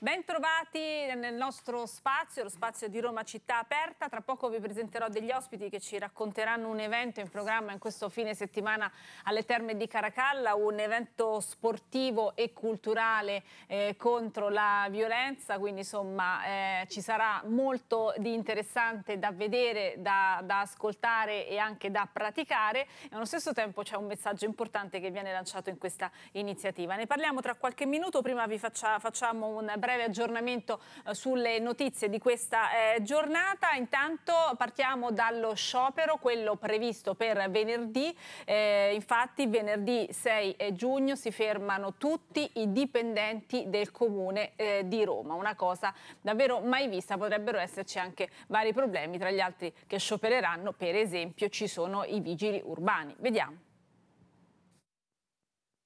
Bentrovati nel nostro spazio, lo spazio di Roma Città Aperta. Tra poco vi presenterò degli ospiti che ci racconteranno un evento in programma in questo fine settimana alle Terme di Caracalla, un evento sportivo e culturale eh, contro la violenza, quindi insomma eh, ci sarà molto di interessante da vedere, da, da ascoltare e anche da praticare e allo stesso tempo c'è un messaggio importante che viene lanciato in questa iniziativa. Ne parliamo tra qualche minuto, prima vi faccia, facciamo un breve breve aggiornamento eh, sulle notizie di questa eh, giornata. Intanto partiamo dallo sciopero, quello previsto per venerdì. Eh, infatti venerdì 6 giugno si fermano tutti i dipendenti del comune di Roma. Una cosa davvero mai vista, potrebbero esserci anche vari problemi, tra gli altri che sciopereranno per esempio ci sono i vigili urbani. Vediamo.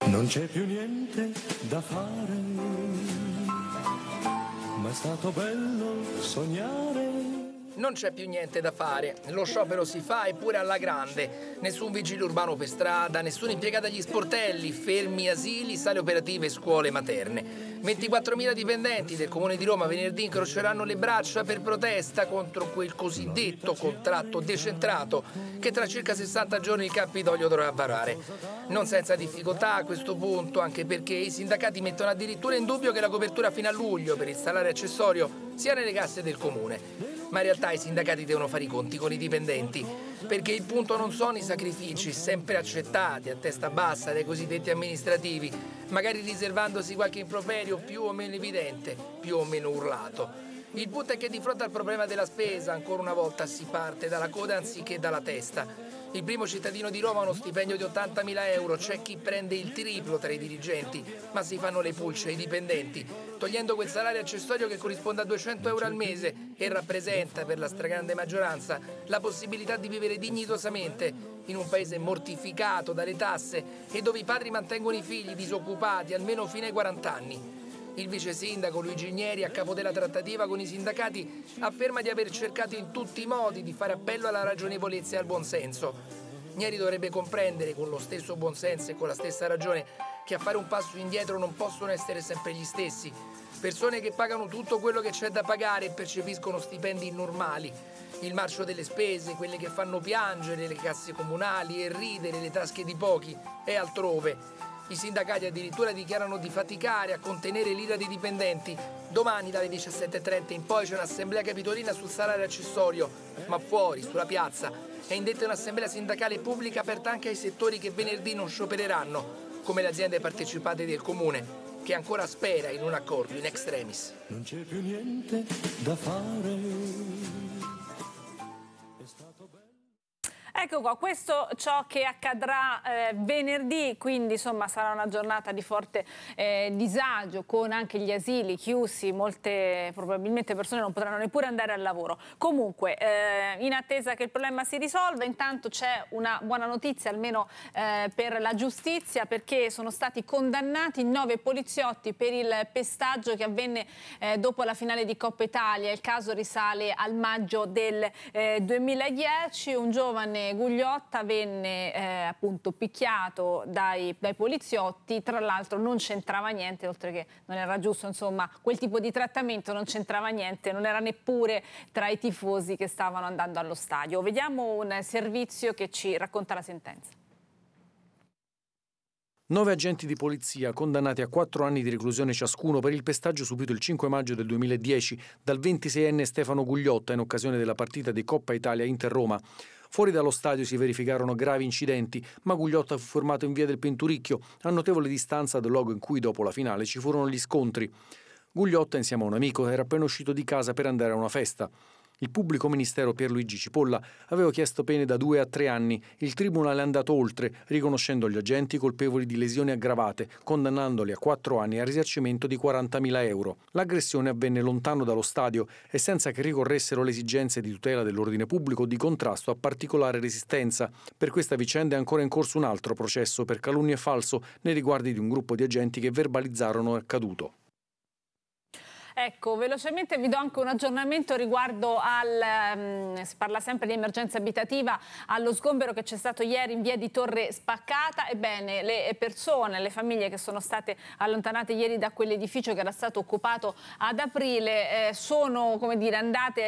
Non c'è più niente da fare stato bello sognare non c'è più niente da fare, lo sciopero si fa eppure alla grande. Nessun vigile urbano per strada, nessun impiegato agli sportelli, fermi asili, sale operative, scuole materne. 24.000 dipendenti del Comune di Roma venerdì incroceranno le braccia per protesta contro quel cosiddetto contratto decentrato che tra circa 60 giorni il Campidoglio dovrà varare. Non senza difficoltà a questo punto, anche perché i sindacati mettono addirittura in dubbio che la copertura fino a luglio per il salario accessorio sia nelle casse del Comune ma in realtà i sindacati devono fare i conti con i dipendenti, perché il punto non sono i sacrifici sempre accettati a testa bassa dai cosiddetti amministrativi, magari riservandosi qualche improperio più o meno evidente, più o meno urlato. Il punto è che di fronte al problema della spesa, ancora una volta si parte dalla coda anziché dalla testa. Il primo cittadino di Roma ha uno stipendio di 80.000 euro, c'è chi prende il triplo tra i dirigenti, ma si fanno le pulce ai dipendenti, togliendo quel salario accessorio che corrisponde a 200 euro al mese e rappresenta per la stragrande maggioranza la possibilità di vivere dignitosamente in un paese mortificato dalle tasse e dove i padri mantengono i figli disoccupati almeno fino ai 40 anni. Il vice sindaco Luigi Igneri, a capo della trattativa con i sindacati, afferma di aver cercato in tutti i modi di fare appello alla ragionevolezza e al buonsenso. Igneri dovrebbe comprendere con lo stesso buonsenso e con la stessa ragione che a fare un passo indietro non possono essere sempre gli stessi, persone che pagano tutto quello che c'è da pagare e percepiscono stipendi normali. Il marcio delle spese, quelle che fanno piangere le casse comunali e ridere le tasche di pochi, è altrove. I sindacati addirittura dichiarano di faticare a contenere l'ira dei dipendenti. Domani dalle 17.30 in poi c'è un'assemblea capitolina sul salario accessorio, ma fuori, sulla piazza. È indetta un'assemblea sindacale pubblica aperta anche ai settori che venerdì non sciopereranno, come le aziende partecipate del comune che ancora spera in un accordo in extremis. Non c'è più niente da fare. Ecco qua, questo ciò che accadrà eh, venerdì, quindi insomma sarà una giornata di forte eh, disagio con anche gli asili chiusi, molte probabilmente persone non potranno neppure andare al lavoro. Comunque, eh, in attesa che il problema si risolva, intanto c'è una buona notizia almeno eh, per la giustizia perché sono stati condannati nove poliziotti per il pestaggio che avvenne eh, dopo la finale di Coppa Italia. Il caso risale al maggio del 2010, eh, un giovane Gugliotta venne eh, appunto picchiato dai, dai poliziotti, tra l'altro non c'entrava niente, oltre che non era giusto, insomma, quel tipo di trattamento non c'entrava niente, non era neppure tra i tifosi che stavano andando allo stadio. Vediamo un servizio che ci racconta la sentenza. Nove agenti di polizia condannati a quattro anni di reclusione ciascuno per il pestaggio subito il 5 maggio del 2010 dal 26enne Stefano Gugliotta in occasione della partita di Coppa Italia Inter Roma. Fuori dallo stadio si verificarono gravi incidenti, ma Gugliotta fu fermato in via del Pinturicchio, a notevole distanza dal luogo in cui dopo la finale ci furono gli scontri. Gugliotta, insieme a un amico, era appena uscito di casa per andare a una festa. Il pubblico ministero Pierluigi Cipolla aveva chiesto pene da due a tre anni. Il tribunale è andato oltre, riconoscendo gli agenti colpevoli di lesioni aggravate, condannandoli a quattro anni a risarcimento di 40.000 euro. L'aggressione avvenne lontano dallo stadio e senza che ricorressero le esigenze di tutela dell'ordine pubblico o di contrasto a particolare resistenza. Per questa vicenda è ancora in corso un altro processo per calunnie falso nei riguardi di un gruppo di agenti che verbalizzarono l'accaduto. Ecco, velocemente vi do anche un aggiornamento riguardo al, um, si parla sempre di emergenza abitativa, allo sgombero che c'è stato ieri in via di Torre Spaccata. Ebbene, le persone, le famiglie che sono state allontanate ieri da quell'edificio che era stato occupato ad aprile eh, sono, come dire, andate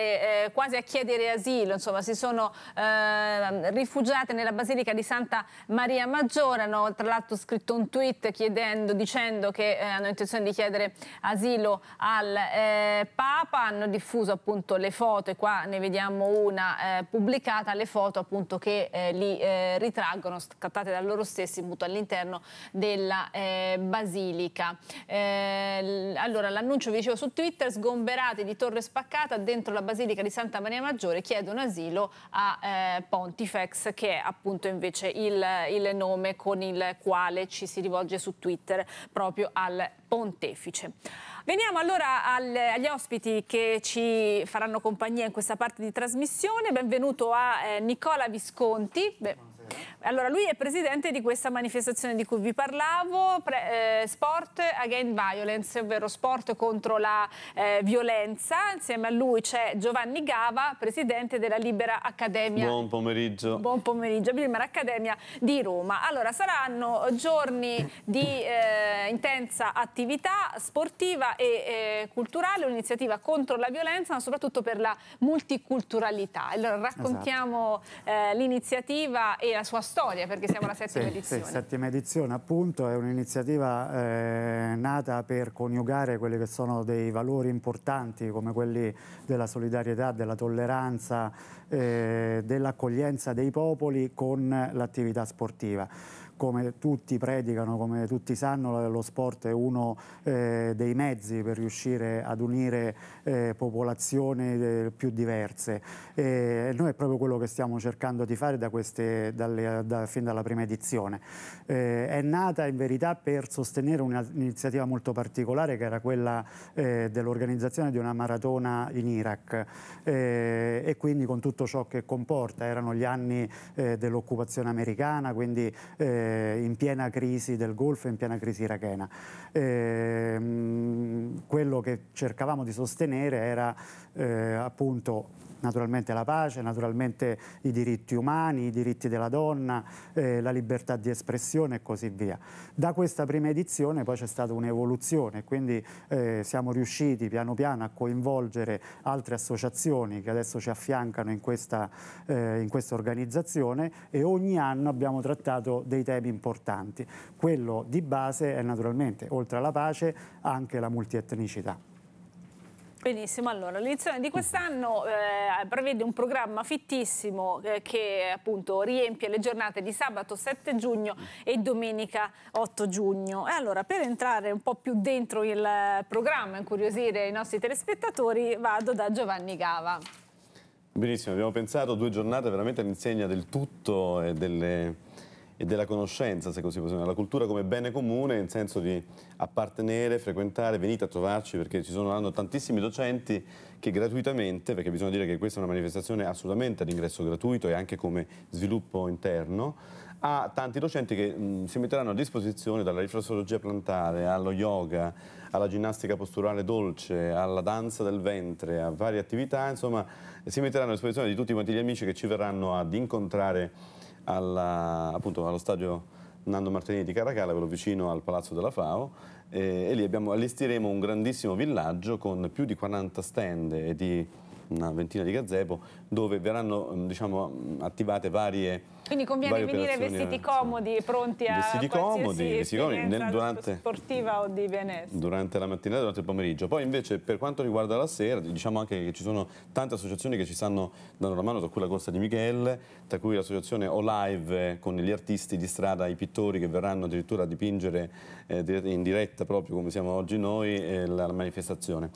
eh, quasi a chiedere asilo, insomma, si sono eh, rifugiate nella Basilica di Santa Maria Maggiore, hanno tra l'altro scritto un tweet chiedendo, dicendo che eh, hanno intenzione di chiedere asilo al eh, Papa hanno diffuso appunto le foto, e qua ne vediamo una eh, pubblicata, le foto appunto che eh, li eh, ritraggono, scattate da loro stessi appunto all'interno della eh, Basilica. Eh, allora l'annuncio vi dicevo su Twitter, sgomberati di torre spaccata dentro la Basilica di Santa Maria Maggiore chiedono asilo a Pontifex che è appunto invece il, il nome con il quale ci si rivolge su Twitter proprio al pontefice. Veniamo allora al, agli ospiti che ci faranno compagnia in questa parte di trasmissione. Benvenuto a eh, Nicola Visconti. Beh, eh. Allora, lui è presidente di questa manifestazione di cui vi parlavo, pre, eh, Sport Against Violence, ovvero sport contro la eh, violenza. Insieme a lui c'è Giovanni Gava, presidente della Libera Accademia. Buon pomeriggio. Buon pomeriggio, Libera Accademia di Roma. Allora, saranno giorni di eh, intensa attività sportiva e eh, culturale, un'iniziativa contro la violenza, ma soprattutto per la multiculturalità. Allora, raccontiamo esatto. Eh, l'iniziativa e la sua storia, perché siamo alla settima sì, edizione. Sì, settima edizione appunto, è un'iniziativa eh, nata per coniugare quelli che sono dei valori importanti come quelli della solidarietà, della tolleranza, eh, dell'accoglienza dei popoli con l'attività sportiva come tutti predicano, come tutti sanno, lo sport è uno eh, dei mezzi per riuscire ad unire eh, popolazioni eh, più diverse. Eh, e noi è proprio quello che stiamo cercando di fare da queste, dalle, da, fin dalla prima edizione. Eh, è nata in verità per sostenere un'iniziativa molto particolare che era quella eh, dell'organizzazione di una maratona in Iraq e quindi con tutto ciò che comporta. Erano gli anni dell'occupazione americana, quindi eh, eh, in piena crisi del Golfo, e in piena crisi irachena. Eh, quello che cercavamo di sostenere era eh, appunto naturalmente la pace, naturalmente i diritti umani, i diritti della donna, eh, la libertà di espressione e così via. Da questa prima edizione poi c'è stata un'evoluzione, quindi eh, siamo riusciti piano piano a coinvolgere altre associazioni che adesso ci affiancano in questa, eh, in questa organizzazione e ogni anno abbiamo trattato dei temi importanti. Quello di base è naturalmente, oltre alla pace, anche la multietnicità. Benissimo, allora l'edizione di quest'anno eh, prevede un programma fittissimo eh, che appunto riempie le giornate di sabato 7 giugno e domenica 8 giugno. E allora per entrare un po' più dentro il programma, e incuriosire i nostri telespettatori, vado da Giovanni Gava. Benissimo, abbiamo pensato due giornate veramente all'insegna del tutto e delle e della conoscenza, se così possiamo dire, la cultura come bene comune, in senso di appartenere, frequentare, venite a trovarci perché ci sono tantissimi docenti che gratuitamente, perché bisogna dire che questa è una manifestazione assolutamente ad ingresso gratuito e anche come sviluppo interno, ha tanti docenti che mh, mm, si metteranno a disposizione dalla riflessologia plantare allo yoga, alla ginnastica posturale dolce, alla danza del ventre, a varie attività, insomma si metteranno a disposizione di tutti quanti gli amici che ci verranno ad incontrare alla, appunto, allo stadio Nando Martini di Caracalabro, vicino al Palazzo della FAO, e, e lì abbiamo, allestiremo un grandissimo villaggio con più di 40 stand e di una ventina di gazebo, dove verranno mm, diciamo, mm, attivate varie... Quindi conviene venire vestiti eh, comodi e pronti a vestiti comodi, vestiti comodi nel, durante, sportiva o di benessere. Durante la mattina e durante il pomeriggio. Poi invece per quanto riguarda la sera, diciamo anche che ci sono tante associazioni che ci stanno dando la mano, tra cui la Corsa di Michele, tra cui l'associazione Olive eh, con gli artisti di strada, i pittori che verranno addirittura a dipingere eh, in diretta proprio come siamo oggi noi eh, la manifestazione.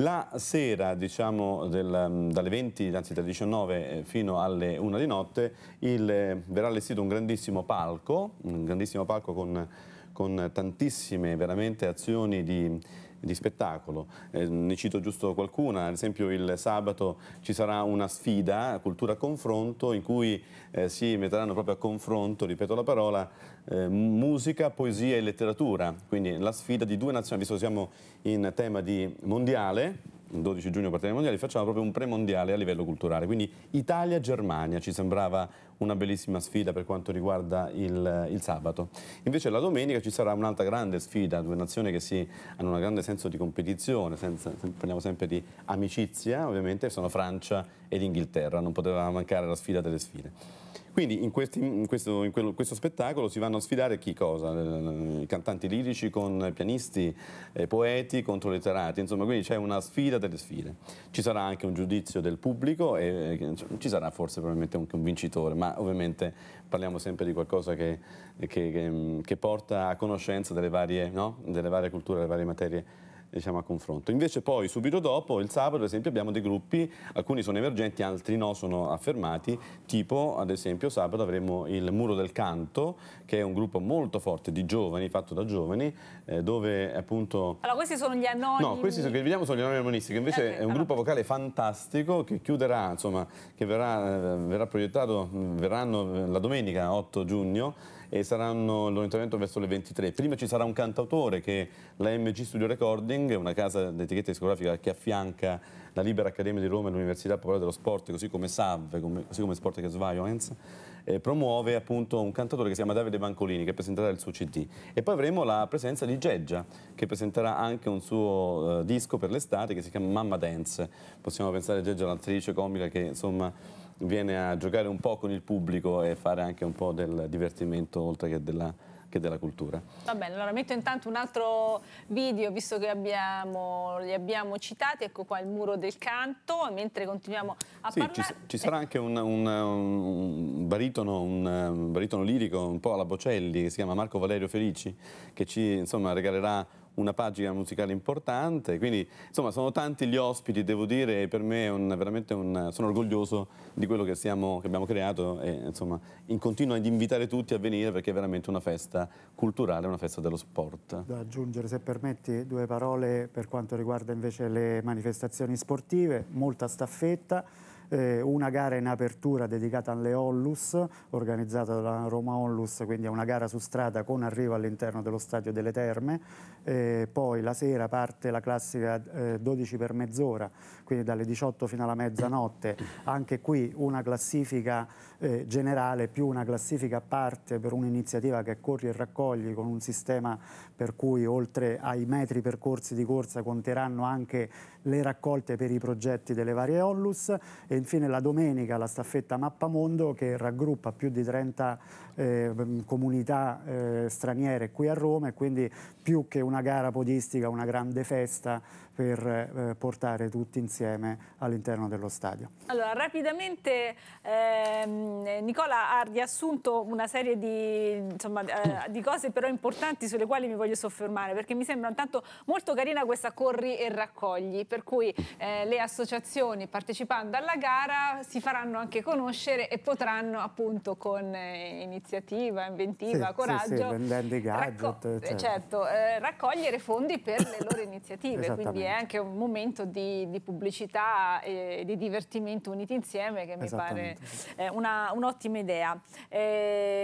La sera, diciamo, del, mm, dalle 20, anzi dalle 19 eh, fino alle 1 di notte, il, eh, verrà allestito un grandissimo palco, un grandissimo palco con, con tantissime veramente azioni di di spettacolo. Eh, ne cito giusto qualcuna, ad esempio il sabato ci sarà una sfida, cultura confronto, in cui eh, si metteranno proprio a confronto, ripeto la parola, eh, musica, poesia e letteratura. Quindi la sfida di due nazioni, visto che siamo in tema di mondiale, 12 giugno partiamo ai mondiali, facciamo proprio un premondiale a livello culturale, quindi Italia-Germania ci sembrava una bellissima sfida per quanto riguarda il, il sabato. Invece la domenica ci sarà un'altra grande sfida, due nazioni che si, hanno un grande senso di competizione, senza, parliamo sempre di amicizia ovviamente, sono Francia ed Inghilterra, non poteva mancare la sfida delle sfide. Quindi in, questi, in, questo, in quello, questo, spettacolo si vanno a sfidare chi cosa? Eh, I cantanti lirici con pianisti, eh, poeti contro letterati, insomma quindi c'è una sfida delle sfide. Ci sarà anche un giudizio del pubblico e eh, ci sarà forse probabilmente anche un vincitore, ma ovviamente parliamo sempre di qualcosa che, che, che, che porta a conoscenza delle varie, no? delle varie culture, delle varie materie diciamo, a confronto. Invece poi subito dopo, il sabato ad esempio abbiamo dei gruppi, alcuni sono emergenti, altri no, sono affermati, tipo ad esempio sabato avremo il Muro del Canto, che è un gruppo molto forte di giovani, fatto da giovani, eh, dove appunto... Allora questi sono gli anonimi? No, questi sono, che vediamo sono gli anonimi armonistici, invece okay, è un gruppo vocale fantastico che chiuderà, insomma, che verrà, eh, verrà proiettato, verranno eh, la domenica 8 giugno e saranno l'orientamento verso le 23. Prima ci sarà un cantautore che la MG Studio Recording, una casa d'etichetta discografica che affianca la Libera Accademia di Roma e l'Università Popolare dello Sport, così come SAV, come, così come Sport Against Violence, eh, promuove appunto un cantatore che si chiama Davide Bancolini che presenterà il suo CD e poi avremo la presenza di Geggia che presenterà anche un suo eh, disco per l'estate che si chiama Mamma Dance possiamo pensare a Geggia l'attrice comica che insomma viene a giocare un po' con il pubblico e fare anche un po' del divertimento oltre che della che della cultura. Va bene, allora metto intanto un altro video, visto che abbiamo, li abbiamo citati, ecco qua il muro del canto, mentre continuiamo a sì, parlare... Ci, ci eh. sarà anche un, un, un, baritono, un, baritono, lirico un po' alla Bocelli, che si chiama Marco Valerio Felici, che ci insomma, regalerà una pagina musicale importante, quindi insomma sono tanti gli ospiti, devo dire, e per me un, un, sono orgoglioso di quello che, siamo, che, abbiamo creato e insomma in, continuo ad invitare tutti a venire perché è veramente una festa culturale, una festa dello sport. Da aggiungere, se permetti, due parole per quanto riguarda invece le manifestazioni sportive, molta staffetta, eh, una gara in apertura dedicata alle Onlus, organizzata dalla Roma Onlus, quindi è una gara su strada con arrivo all'interno dello stadio delle Terme, eh, poi la sera parte la classica eh, 12 per mezz'ora, quindi dalle 18 fino alla mezzanotte, anche qui una classifica eh, generale più una classifica a parte per un'iniziativa che corri e raccogli con un sistema per cui oltre ai metri percorsi di corsa conteranno anche le raccolte per i progetti delle varie Onlus e infine la domenica la staffetta Mappamondo che raggruppa più di 30 eh, comunità eh, straniere qui a Roma e quindi più che una gara podistica, una grande festa per eh, portare tutti insieme all'interno dello stadio. Allora, rapidamente ehm, Nicola ha riassunto una serie di, insomma, eh, di, cose però importanti sulle quali mi voglio soffermare perché mi sembra intanto molto carina questa corri e raccogli per cui eh, le associazioni partecipando alla gara si faranno anche conoscere e potranno appunto con eh, iniziativa, inventiva, sì, coraggio sì, sì, vendendo i gadget, eh, certo, certo eh, raccogliere fondi per le loro iniziative, quindi è anche un momento di, di pubblicità e di divertimento uniti insieme che mi pare una, un'ottima idea. E,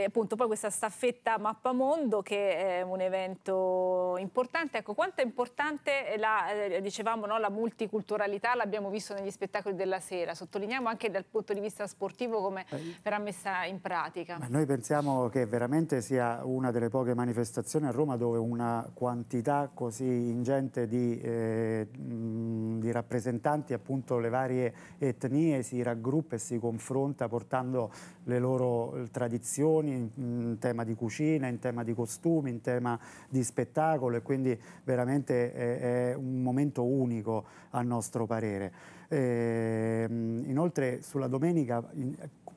eh, appunto poi questa staffetta Mappamondo che è un evento importante, ecco quanto è importante la, eh, dicevamo, no, la multiculturalità, l'abbiamo visto negli spettacoli della sera, sottolineiamo anche dal punto di vista sportivo come verrà eh, messa in pratica. Ma noi pensiamo che veramente sia una delle poche manifestazioni a Roma dove una quantità così ingente di eh, di rappresentanti appunto le varie etnie si raggruppa e si confronta portando le loro eh, tradizioni in, tema di cucina, in tema di costumi, in tema di spettacolo e quindi veramente è, un momento unico a nostro parere. Ehm, inoltre sulla domenica,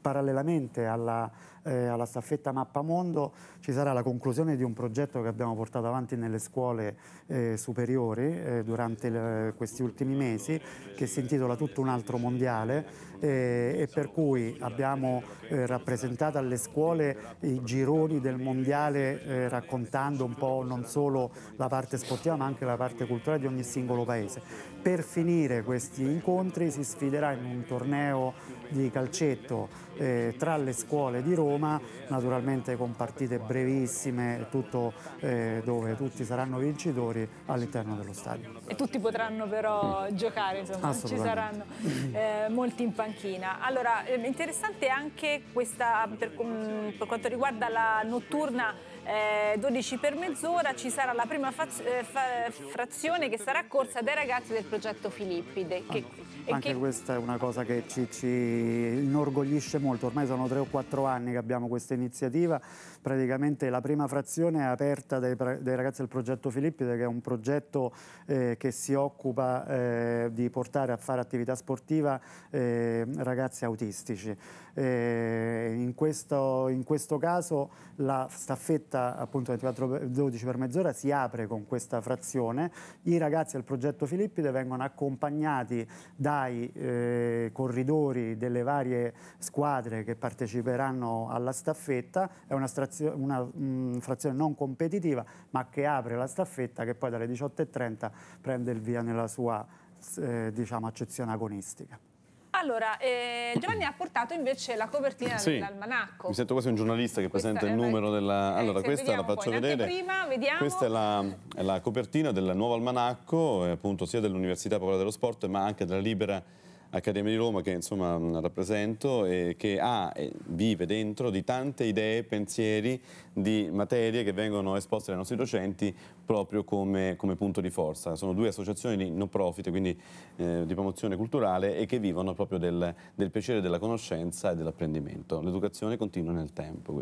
parallelamente alla eh, alla staffetta Mappamondo ci sarà la conclusione di un progetto che abbiamo portato avanti nelle scuole eh, superiori eh, durante le, questi ultimi mesi che si intitola Tutto un altro mondiale eh, e per cui abbiamo eh, rappresentato alle scuole i gironi del mondiale eh, raccontando un po' non solo la parte sportiva ma anche la parte culturale di ogni singolo paese. Per finire questi incontri si sfiderà in un torneo di calcetto eh, tra le scuole di Roma, naturalmente con partite brevissime, tutto, eh, dove tutti saranno vincitori all'interno dello stadio. E tutti potranno però giocare, insomma, ci saranno eh, molti in panchina. Allora, eh, interessante anche questa, per, per quanto riguarda la notturna eh, 12 per mezz'ora ci sarà la prima faz- eh, fa- frazione che sarà corsa dai ragazzi del progetto Filippide. Che, ah, anche che... questa è una cosa che ci, ci inorgoglisce molto, ormai sono tre o quattro anni che abbiamo questa iniziativa, praticamente la prima frazione è aperta dai, dai ragazzi del progetto Filippide che è un progetto eh, che si occupa eh, di portare a fare attività sportiva eh, ragazzi autistici. Eh, in, questo, in questo caso la staffetta questa appunto 24-12 per mezz'ora si apre con questa frazione. I ragazzi del progetto Filippide vengono accompagnati dai eh, corridori delle varie squadre che parteciperanno alla staffetta. È una, una mh, mm, frazione non competitiva ma che apre la staffetta che poi dalle 18.30 prende il via nella sua eh, diciamo, accezione agonistica. Allora, eh, Giovanni ha portato invece la copertina sì. dell'almanacco. Mi sento quasi un giornalista che questa presenta il numero una... della... Eh, allora, eh, questa la faccio vedere. Prima, questa è la, è la, copertina del nuovo almanacco, eh, appunto sia dell'Università Popolare dello Sport, ma anche della Libera Accademia di Roma, che insomma rappresento, e che ha, vive dentro di tante idee, pensieri di materie che vengono esposte dai nostri docenti proprio come, come punto di forza. Sono due associazioni di non profit, quindi eh, di promozione culturale e che vivono proprio del, del piacere della conoscenza e dell'apprendimento. L'educazione continua nel tempo.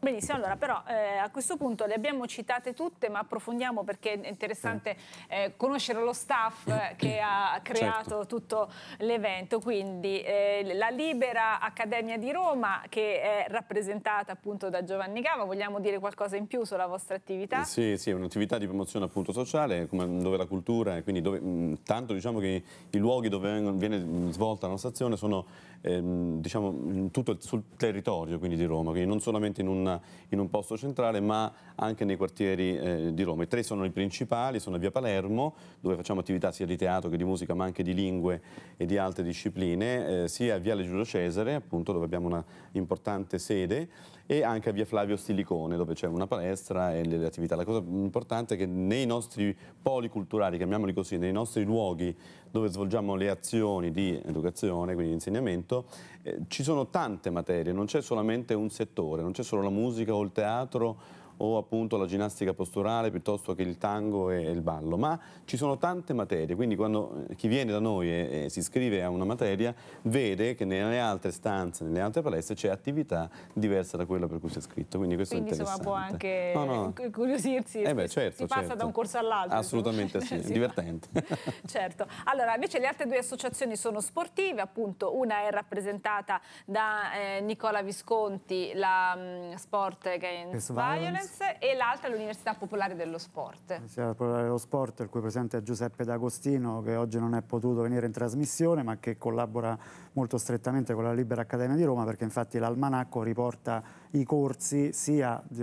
Benissimo, allora però eh, a questo punto le abbiamo citate tutte ma approfondiamo perché è interessante eh, conoscere lo staff che ha certo. creato certo. tutto l'evento, quindi eh, la Libera Accademia di Roma che è rappresentata appunto da Giovanni Gava, vogliamo vogliamo dire qualcosa in più sulla vostra attività? Sì, sì, è un'attività di promozione appunto sociale, come, dove la cultura, quindi dove, tanto diciamo che i luoghi dove viene svolta la nostra azione sono ehm, diciamo, tutto il, sul territorio quindi, di Roma, quindi non solamente in, una, in un, posto centrale ma anche nei quartieri eh, di Roma. I tre sono i principali, sono via Palermo, dove facciamo attività sia di teatro che di musica ma anche di lingue e di altre discipline, eh, sia a Viale Giulio Cesare, appunto, dove abbiamo una importante sede, e anche a via Flavio Stilicone, dove c'è una palestra e le attività. La cosa importante è che nei nostri poli culturali, chiamiamoli così, nei nostri luoghi dove svolgiamo le azioni di educazione, quindi di insegnamento, detto, eh, ci sono tante materie, non c'è solamente un settore, non c'è solo la musica o il teatro o appunto la ginnastica posturale piuttosto che il tango e il ballo, ma ci sono tante materie, quindi quando eh, chi viene da noi e, e si iscrive a una materia vede che nelle altre stanze, nelle altre palestre c'è attività diversa da quella per cui si è iscritto, quindi questo quindi, è interessante. Quindi insomma può anche no, no. incuriosirsi, eh beh, certo, si passa da certo. un corso all'altro. Assolutamente sì, sì, divertente. certo, allora invece le altre due associazioni sono sportive, appunto una è rappresentata da eh, Nicola Visconti, la mh, mm, Sport Against Violence, Science e l'altra l'Università Popolare dello Sport. L'Università Popolare dello Sport, il cui presidente è Giuseppe D'Agostino, che oggi non è potuto venire in trasmissione, ma che collabora molto strettamente con la Libera Accademia di Roma, perché infatti l'Almanacco riporta i corsi sia di,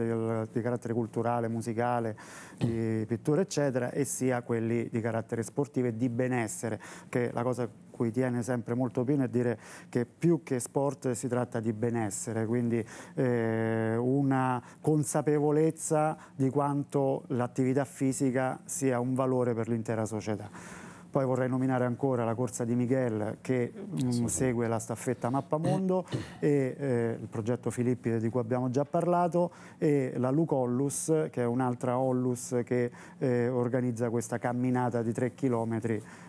di carattere culturale, musicale, di pittura eccetera e sia quelli di carattere sportivo e di benessere che la cosa cui tiene sempre molto Pino è dire che più che sport si tratta di benessere, quindi eh, una consapevolezza di quanto l'attività fisica sia un valore per l'intera società. Poi vorrei nominare ancora la corsa di Miguel che mh, mm, segue la staffetta Mappamondo e eh, il progetto Filippi di cui abbiamo già parlato e la Luca Ollus che è un'altra Ollus che eh, organizza questa camminata di 3 km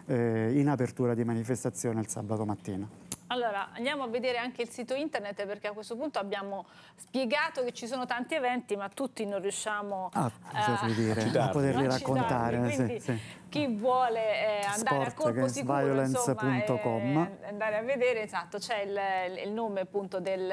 eh, in apertura di manifestazione il sabato mattina. Allora, andiamo a vedere anche il sito internet perché a questo punto abbiamo spiegato che ci sono tanti eventi, ma tutti non riusciamo ah, a, eh, dire, a, a poterli raccontare. Darli, quindi sì, chi vuole eh, andare Sport, a colpo sicuro, insomma, eh, andare a vedere, esatto, c'è il, il, nome appunto del,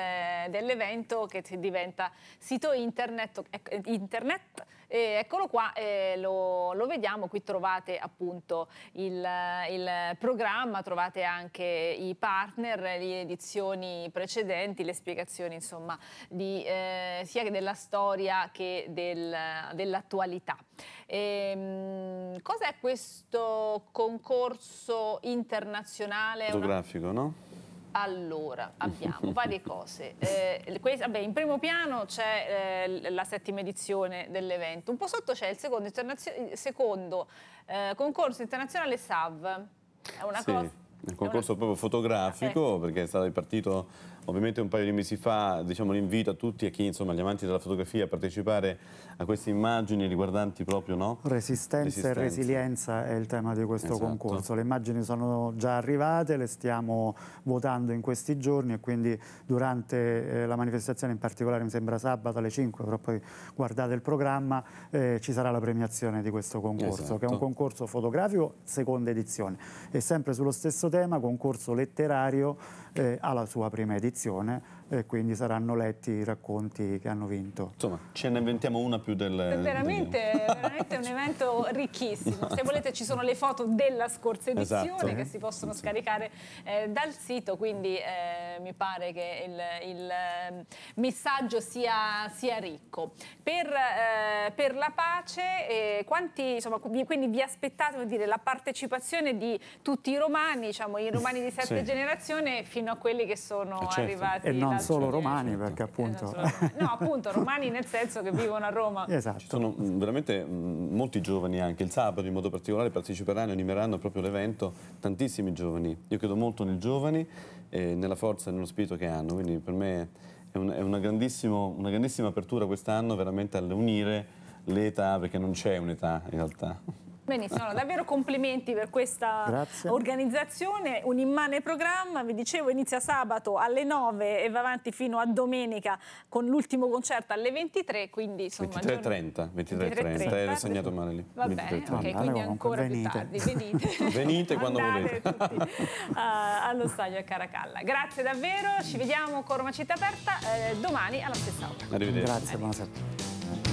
dell'evento che diventa sito internet, ecco, internet eh, eccolo qua, eh, lo, lo, vediamo, qui trovate appunto il, il, programma, trovate anche i partner, le edizioni precedenti, le spiegazioni insomma di, eh, sia della storia che del, dell'attualità. Ehm, cos'è questo concorso internazionale? Fotografico, no? Allora, abbiamo varie cose. Eh, questo, vabbè, in primo piano c'è eh, la settima edizione dell'evento, un po' sotto c'è il secondo, internazio secondo eh, concorso internazionale SAV. È una sì, cosa... Un concorso una... proprio fotografico, eh. perché è stato ripartito Ovviamente un paio di mesi fa diciamo, l'invito a tutti, a chi insomma, gli amanti della fotografia, a partecipare a queste immagini riguardanti proprio no? resistenza, resistenza, e resilienza è il tema di questo esatto. concorso. Le immagini sono già arrivate, le stiamo votando in questi giorni e quindi durante eh, la manifestazione, in particolare mi sembra sabato alle 5, però poi guardate il programma, eh, ci sarà la premiazione di questo concorso, esatto. che è un esatto. concorso fotografico seconda edizione. E sempre sullo stesso tema, concorso letterario eh, alla sua prima edizione e quindi saranno letti i racconti che hanno vinto. Insomma, ce ne inventiamo una più del... È veramente, veramente un evento ricchissimo. Se volete ci sono le foto della scorsa edizione esatto. che si mm-hmm. possono scaricare eh, dal sito, quindi eh, mi pare che il, il ehm, messaggio sia, sia ricco. Per, eh, per, la pace, eh, quanti, insomma, quindi vi aspettate dire, la partecipazione di tutti i romani, diciamo, i romani di sette sì. generazioni fino a quelli che sono eh, certo. arrivati. E non solo romani, perché appunto... No, appunto, romani nel senso che vivono a Roma. Esatto. Ci sono mm, veramente mm, molti giovani anche, il sabato in modo particolare parteciperanno e animeranno proprio l'evento tantissimi giovani. Io credo molto nei giovani, eh, nella forza e nello spirito che hanno, quindi per me è, un, è una, una grandissima apertura quest'anno veramente all'unire l'età, perché non c'è un'età in realtà. Benissimo, allora, davvero complimenti per questa Grazie. organizzazione, un immane programma, vi dicevo inizia sabato alle 9 e va avanti fino a domenica con l'ultimo concerto alle 23, quindi insomma... 23.30, 23.30, era segnato male lì. Va bene, ok, quindi ancora più tardi, venite. venite quando volete. Tutti, uh, allo stadio a Caracalla. Grazie davvero, ci vediamo con Roma Città Aperta eh, domani alla stessa ora. Arrivederci. Grazie, buonasera.